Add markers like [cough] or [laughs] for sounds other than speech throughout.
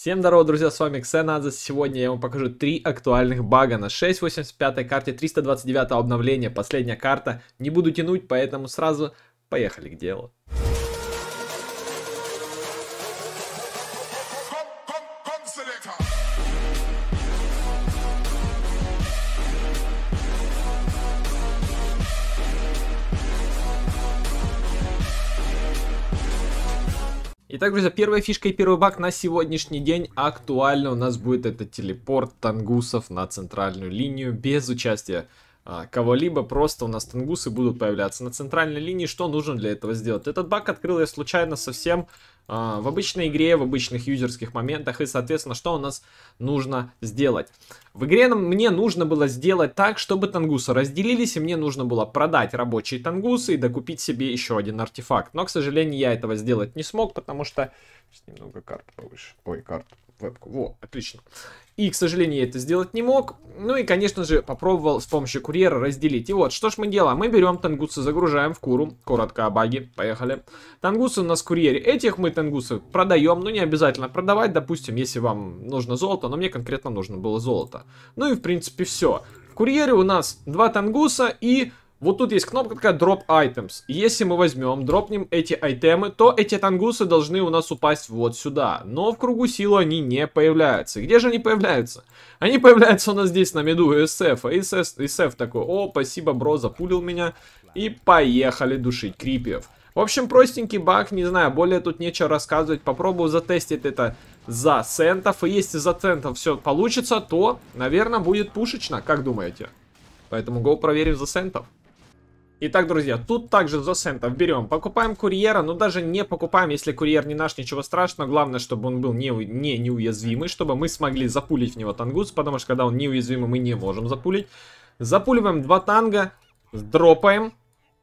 Всем здорово, друзья, с вами Ксенадзе. Сегодня я вам покажу три актуальных бага на 6.85 карте 329 обновления, последняя карта. Не буду тянуть, поэтому сразу поехали к делу. Итак, друзья, первая фишка и первый баг на сегодняшний день актуально у нас будет это телепорт тангусов на центральную линию без участия а, кого-либо, просто у нас тангусы будут появляться на центральной линии, что нужно для этого сделать? Этот баг открыл я случайно совсем, а, в обычной игре, в обычных юзерских моментах. И, соответственно, что у нас нужно сделать? В игре мне нужно было сделать так, чтобы тангусы разделились, и мне нужно было продать рабочие тангусы и докупить себе еще один артефакт. Но, к сожалению, я этого сделать не смог, потому что... Немного карт повыше. Ой, карт вебку. Во, отлично. И, к сожалению, я это сделать не мог. Ну и, конечно же, попробовал с помощью курьера разделить. И вот, что ж мы делаем? Мы берем тангусы, загружаем в куру. Коротко о баге. Поехали. Тангусы у нас в курьере. Этих мы тенгусы продаем, ну не обязательно продавать, допустим, если вам нужно золото, но мне конкретно нужно было золото. Ну и в принципе все. В курьере у нас два тенгуса и вот тут есть кнопка такая Drop Items. Если мы возьмем, дропнем эти айтемы, то эти тангусы должны у нас упасть вот сюда. Но в кругу силы они не появляются. Где же они появляются? Они появляются у нас здесь на меду СФ. И СФ такой, о, спасибо, бро, запулил меня. И поехали душить крипиев. В общем, простенький баг, не знаю, более тут нечего рассказывать. Попробую затестить это за центов. И если за центов все получится, то, наверное, будет пушечно, как думаете? Поэтому го проверим за центов. Итак, друзья, тут также за центов берем. Покупаем курьера, но даже не покупаем, если курьер не наш, ничего страшного. Главное, чтобы он был не, не неуязвимый, чтобы мы смогли запулить в него тангус, потому что когда он неуязвимый, мы не можем запулить. Запуливаем два танга, дропаем.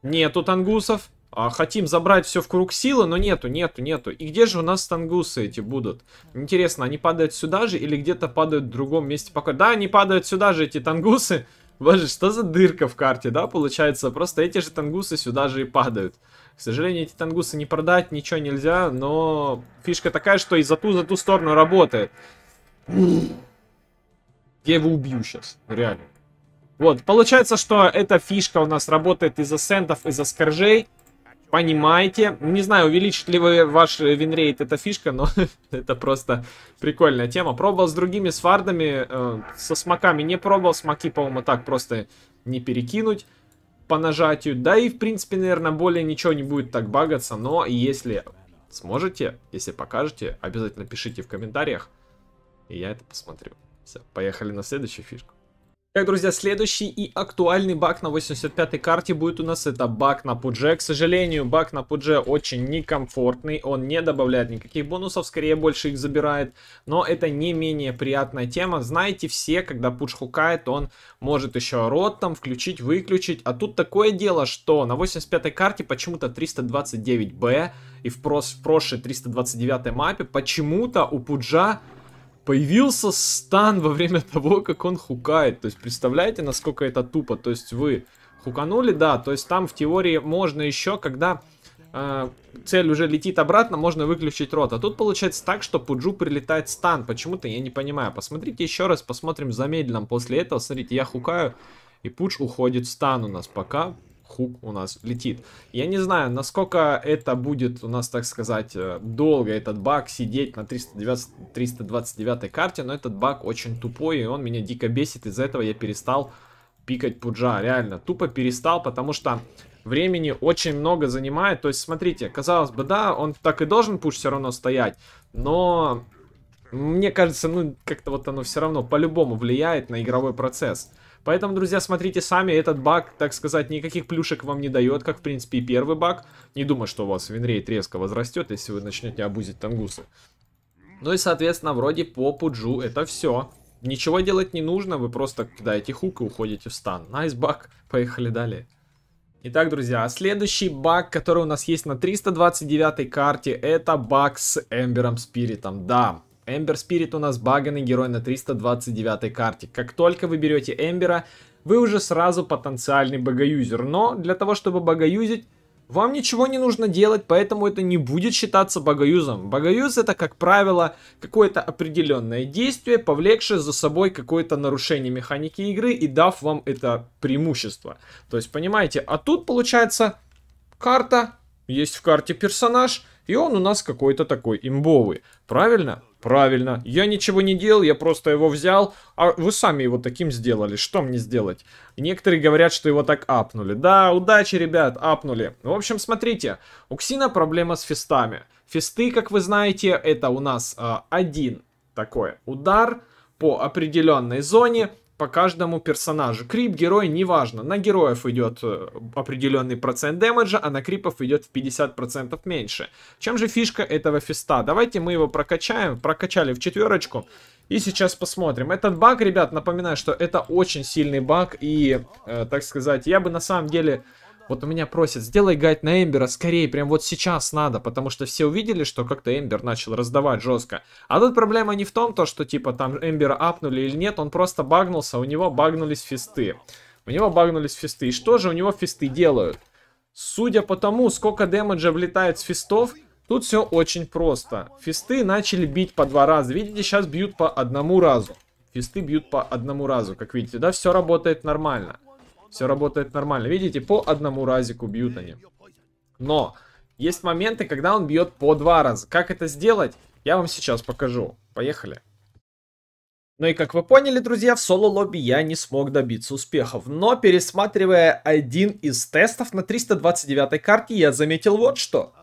Нету тангусов. А, хотим забрать все в круг силы, но нету, нету, нету. И где же у нас тангусы эти будут? Интересно, они падают сюда же или где-то падают в другом месте? Пока... Да, они падают сюда же, эти тангусы. [laughs] Боже, что за дырка в карте, да, получается? Просто эти же тангусы сюда же и падают. К сожалению, эти тангусы не продать, ничего нельзя, но фишка такая, что и за ту, за ту сторону работает. Я его убью сейчас, реально. Вот, получается, что эта фишка у нас работает из-за сентов, из-за скоржей понимаете. Ну, не знаю, увеличит ли вы ваш винрейт эта фишка, но [laughs] это просто прикольная тема. Пробовал с другими свардами, э, со смоками не пробовал. Смоки, по-моему, так просто не перекинуть по нажатию. Да и, в принципе, наверное, более ничего не будет так багаться. Но если сможете, если покажете, обязательно пишите в комментариях. И я это посмотрю. Все, поехали на следующую фишку. Так, друзья, следующий и актуальный баг на 85-й карте будет у нас это баг на пудже. К сожалению, баг на пудже очень некомфортный, он не добавляет никаких бонусов, скорее больше их забирает, но это не менее приятная тема. Знаете все, когда пудж хукает, он может еще рот там включить, выключить, а тут такое дело, что на 85-й карте почему-то 329Б и в, прошлой 329 мапе почему-то у пуджа Появился стан во время [laughs] того, как он хукает. То есть, представляете, насколько это тупо. То есть, вы хуканули, да. То есть, там в теории можно еще, когда э, цель уже летит обратно, можно выключить рот. А тут получается так, что Пуджу прилетает стан. Почему-то я не понимаю. Посмотрите еще раз, посмотрим в замедленном. После этого, смотрите, я хукаю, и Пудж уходит в стан у нас. Пока хук у нас летит. Я не знаю, насколько это будет у нас, так сказать, э, долго этот баг сидеть на 320, 329 карте, но этот баг очень тупой, и он меня дико бесит. Из-за этого я перестал пикать пуджа, реально. Тупо перестал, потому что времени очень много занимает. То есть, смотрите, казалось бы, да, он так и должен пуш все равно стоять, но мне кажется, ну, как-то вот оно все равно по-любому влияет на игровой процесс. Поэтому, друзья, смотрите сами, этот баг, так сказать, никаких плюшек вам не дает, как, в принципе, и первый баг. Не думаю, что у вас винрейт резко возрастет, если вы начнете обузить тангусы. Ну и, соответственно, вроде по пуджу это все. Ничего делать не нужно, вы просто кидаете хук и уходите в стан. Найс баг, [laughs] поехали далее. Итак, друзья, а следующий баг, который у нас есть на 329 карте, это баг с Эмбером Спиритом. Да, Эмбер Спирит у нас баганный герой на 329 карте. Как только вы берете Эмбера, вы уже сразу потенциальный богоюзер. Но для того, чтобы богоюзить, вам ничего не нужно делать, поэтому это не будет считаться богоюзом. Богоюз это, как правило, какое-то определенное действие, повлекшее за собой какое-то нарушение механики игры и дав вам это преимущество. То есть, понимаете, а тут получается карта, есть в карте персонаж, и он у нас какой-то такой имбовый. Правильно? Правильно. Я ничего не делал, я просто его взял. А вы сами его таким сделали. Что мне сделать? Некоторые говорят, что его так апнули. Да, удачи, ребят, апнули. В общем, смотрите. У Ксина проблема с фистами. Фисты, как вы знаете, это у нас э, один такой удар по определенной зоне по каждому персонажу. Крип, герой, неважно. На героев идет э, определенный процент дэмэджа, а на крипов идет в 50% меньше. Чем же фишка этого фиста? Давайте мы его прокачаем. Прокачали в четверочку. И сейчас посмотрим. Этот баг, ребят, напоминаю, что это очень сильный баг. И, э, так сказать, я бы на самом деле вот у меня просят, сделай гайд на Эмбера скорее, прям вот сейчас надо, потому что все увидели, что как-то Эмбер начал раздавать жестко. А тут проблема не в том, то, что типа там Эмбера апнули или нет, он просто багнулся, у него багнулись фисты. У него багнулись фисты. И что же у него фисты делают? Судя по тому, сколько демеджа влетает с фистов, тут все очень просто. Фисты начали бить по два раза. Видите, сейчас бьют по одному разу. Фисты бьют по одному разу, как видите, да, все работает нормально. Все работает нормально. Видите, по одному разику бьют они. Но есть моменты, когда он бьет по два раза. Как это сделать, я вам сейчас покажу. Поехали. Ну и как вы поняли, друзья, в соло-лобби я не смог добиться успехов. Но пересматривая один из тестов на 329 карте, я заметил вот что.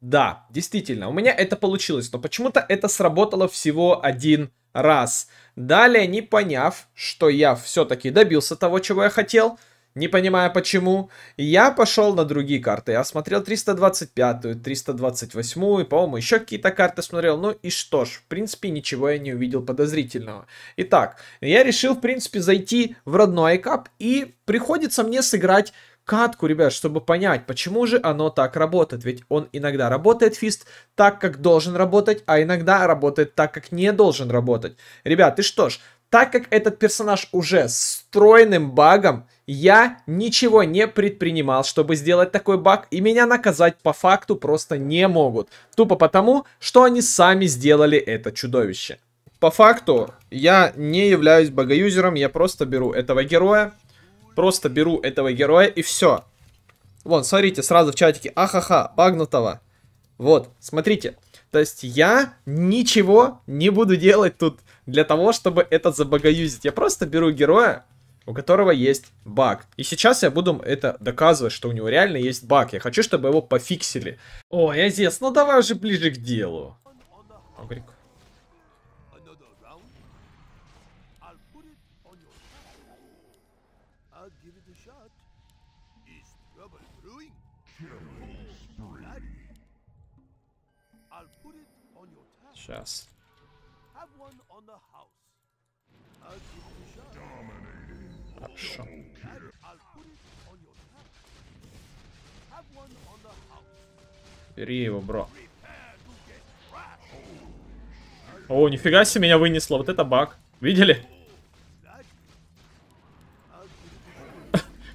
Да, действительно, у меня это получилось, но почему-то это сработало всего один раз. Далее, не поняв, что я все-таки добился того, чего я хотел, не понимая почему, я пошел на другие карты. Я смотрел 325-ю, 328-ю, по-моему, еще какие-то карты смотрел. Ну и что ж, в принципе, ничего я не увидел подозрительного. Итак, я решил, в принципе, зайти в родной айкап, и приходится мне сыграть катку, ребят, чтобы понять, почему же оно так работает. Ведь он иногда работает фист так, как должен работать, а иногда работает так, как не должен работать. Ребят, и что ж, так как этот персонаж уже с встроенным багом, я ничего не предпринимал, чтобы сделать такой баг, и меня наказать по факту просто не могут. Тупо потому, что они сами сделали это чудовище. По факту, я не являюсь багаюзером, я просто беру этого героя, Просто беру этого героя и все. Вон, смотрите, сразу в чатике. Ахаха, багнутого. Вот, смотрите. То есть я ничего не буду делать тут для того, чтобы этот забагаюзить. Я просто беру героя, у которого есть баг. И сейчас я буду это доказывать, что у него реально есть баг. Я хочу, чтобы его пофиксили. О, Азес, ну давай уже ближе к делу. Огрик. I'll give it a shot. Is trouble brewing? Killing spree. I'll put it on your tab. Сейчас. Have one on the house. I'll give it a shot. Dominating. Хорошо. I'll put it on your tab. Have one on the house. Бери его, бро. О, нифига себе меня вынесло. Вот это баг. Видели?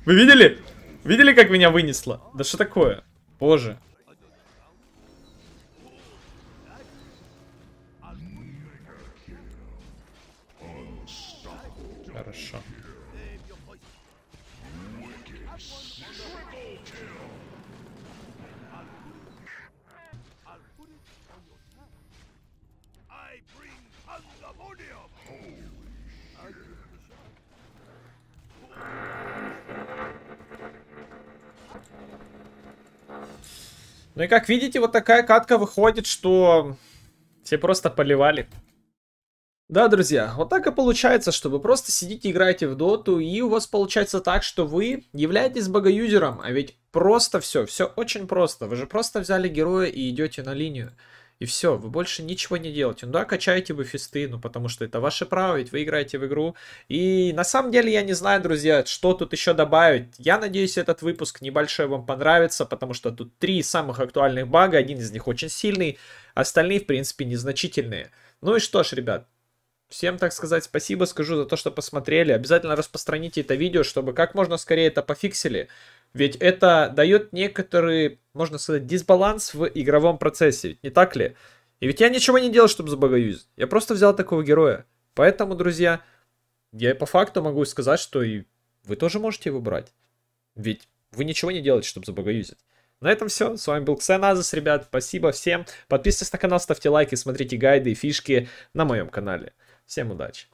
Вы видели? Видели, как меня вынесло? Да что такое? Боже. Хорошо. Ну и как видите, вот такая катка выходит, что все просто поливали. Да, друзья, вот так и получается, что вы просто сидите, играете в доту, и у вас получается так, что вы являетесь богоюзером, а ведь просто все, все очень просто. Вы же просто взяли героя и идете на линию. И все, вы больше ничего не делаете. Ну да, качаете вы фисты, ну потому что это ваше право, ведь вы играете в игру. И на самом деле я не знаю, друзья, что тут еще добавить. Я надеюсь, этот выпуск небольшой вам понравится, потому что тут три самых актуальных бага, один из них очень сильный, остальные, в принципе, незначительные. Ну и что ж, ребят, Всем, так сказать, спасибо скажу за то, что посмотрели. Обязательно распространите это видео, чтобы как можно скорее это пофиксили. Ведь это дает некоторый, можно сказать, дисбаланс в игровом процессе, не так ли? И ведь я ничего не делал, чтобы забагаюзить. Я просто взял такого героя. Поэтому, друзья, я по факту могу сказать, что и вы тоже можете его брать. Ведь вы ничего не делаете, чтобы забагаюзить. На этом все. С вами был Ксен Азис, ребят. Спасибо всем. Подписывайтесь на канал, ставьте лайки, смотрите гайды и фишки на моем канале. Всем удачи.